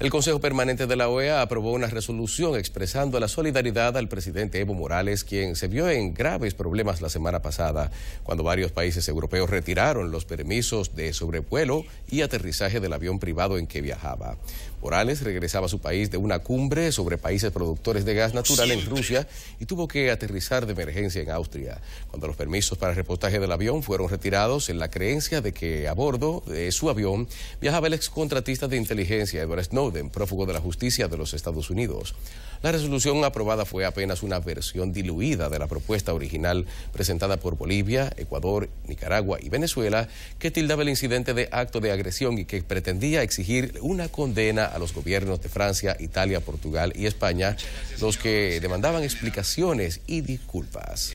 El Consejo Permanente de la OEA aprobó una resolución expresando la solidaridad al presidente Evo Morales, quien se vio en graves problemas la semana pasada, cuando varios países europeos retiraron los permisos de sobrevuelo y aterrizaje del avión privado en que viajaba. Morales regresaba a su país de una cumbre sobre países productores de gas natural en Rusia y tuvo que aterrizar de emergencia en Austria, cuando los permisos para repostaje del avión fueron retirados en la creencia de que a bordo de su avión viajaba el excontratista de inteligencia Edward Snow prófugo de la justicia de los Estados Unidos. La resolución aprobada fue apenas una versión diluida de la propuesta original presentada por Bolivia, Ecuador, Nicaragua y Venezuela, que tildaba el incidente de acto de agresión y que pretendía exigir una condena a los gobiernos de Francia, Italia, Portugal y España, los que demandaban explicaciones y disculpas.